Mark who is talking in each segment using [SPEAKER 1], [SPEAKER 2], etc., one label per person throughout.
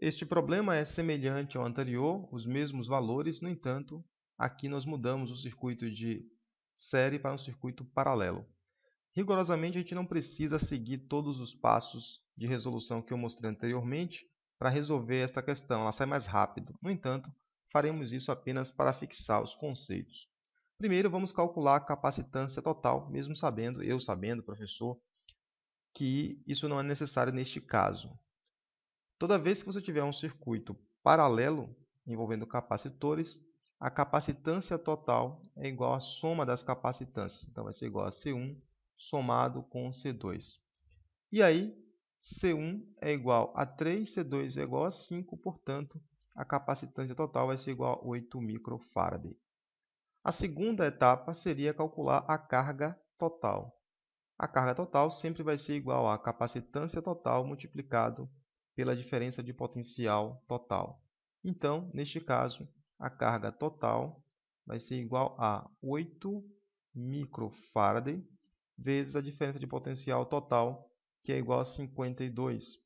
[SPEAKER 1] Este problema é semelhante ao anterior, os mesmos valores, no entanto, aqui nós mudamos o circuito de série para um circuito paralelo. Rigorosamente, a gente não precisa seguir todos os passos de resolução que eu mostrei anteriormente para resolver esta questão, ela sai mais rápido. No entanto, faremos isso apenas para fixar os conceitos. Primeiro, vamos calcular a capacitância total, mesmo sabendo, eu sabendo, professor, que isso não é necessário neste caso. Toda vez que você tiver um circuito paralelo envolvendo capacitores, a capacitância total é igual à soma das capacitâncias. Então, vai ser igual a C1 somado com C2. E aí, C1 é igual a 3, C2 é igual a 5, portanto, a capacitância total vai ser igual a 8 microfarad. A segunda etapa seria calcular a carga total. A carga total sempre vai ser igual à capacitância total multiplicado pela diferença de potencial total. Então, neste caso, a carga total vai ser igual a 8 microfarad vezes a diferença de potencial total, que é igual a 52.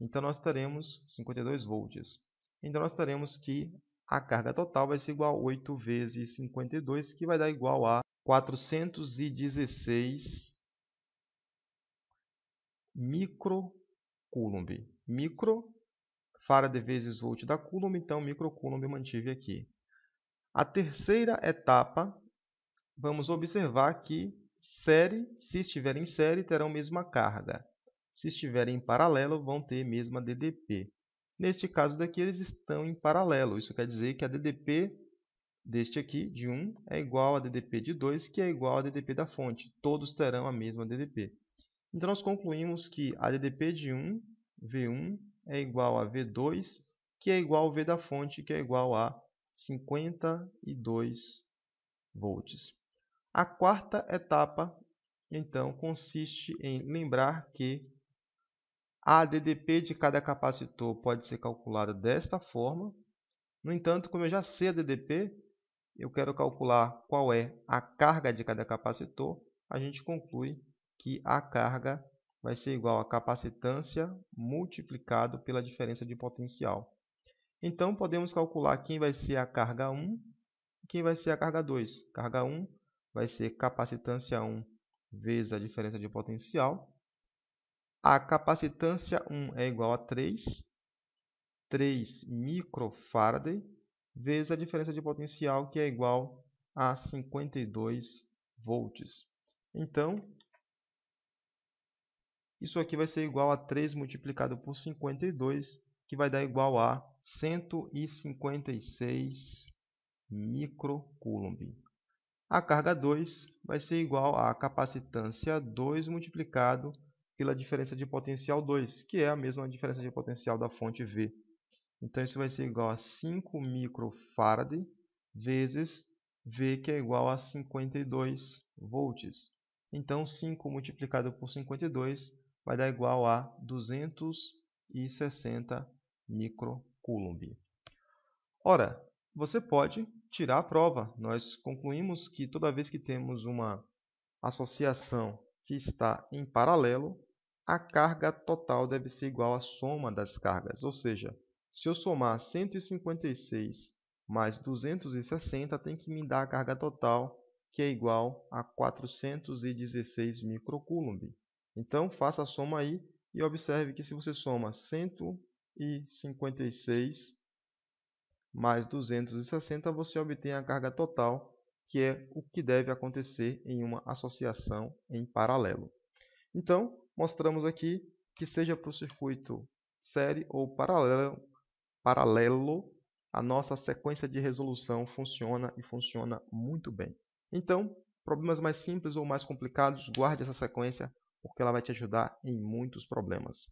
[SPEAKER 1] Então, nós teremos 52 volts. Então, nós teremos que a carga total vai ser igual a 8 vezes 52, que vai dar igual a 416 microfarad coulomb micro, Faraday vezes volt da coulomb, então micro coulomb eu mantive aqui. A terceira etapa, vamos observar que série, se estiverem em série, terão mesma carga. Se estiverem em paralelo, vão ter mesma DDP. Neste caso daqui, eles estão em paralelo. Isso quer dizer que a DDP deste aqui, de 1, é igual a DDP de 2, que é igual a DDP da fonte. Todos terão a mesma DDP. Então, nós concluímos que ADDP de 1, V1, é igual a V2, que é igual ao V da fonte, que é igual a 52 volts. A quarta etapa, então, consiste em lembrar que a ADDP de cada capacitor pode ser calculada desta forma. No entanto, como eu já sei a ADDP, eu quero calcular qual é a carga de cada capacitor, a gente conclui que a carga vai ser igual à capacitância multiplicado pela diferença de potencial. Então, podemos calcular quem vai ser a carga 1 e quem vai ser a carga 2. Carga 1 vai ser capacitância 1 vezes a diferença de potencial. A capacitância 1 é igual a 3, 3 microfaraday, vezes a diferença de potencial, que é igual a 52 volts. Então, isso aqui vai ser igual a 3 multiplicado por 52, que vai dar igual a 156 microcoulomb. A carga 2 vai ser igual à capacitância 2 multiplicado pela diferença de potencial 2, que é a mesma diferença de potencial da fonte V. Então, isso vai ser igual a 5 microfarad vezes V, que é igual a 52 volts. Então, 5 multiplicado por 52 vai dar igual a 260 microcoulomb. Ora, você pode tirar a prova. Nós concluímos que toda vez que temos uma associação que está em paralelo, a carga total deve ser igual à soma das cargas. Ou seja, se eu somar 156 mais 260, tem que me dar a carga total, que é igual a 416 microcoulomb. Então, faça a soma aí e observe que se você soma 156 mais 260, você obtém a carga total, que é o que deve acontecer em uma associação em paralelo. Então, mostramos aqui que seja para o circuito série ou paralelo, paralelo, a nossa sequência de resolução funciona e funciona muito bem. Então, problemas mais simples ou mais complicados, guarde essa sequência, porque ela vai te ajudar em muitos problemas.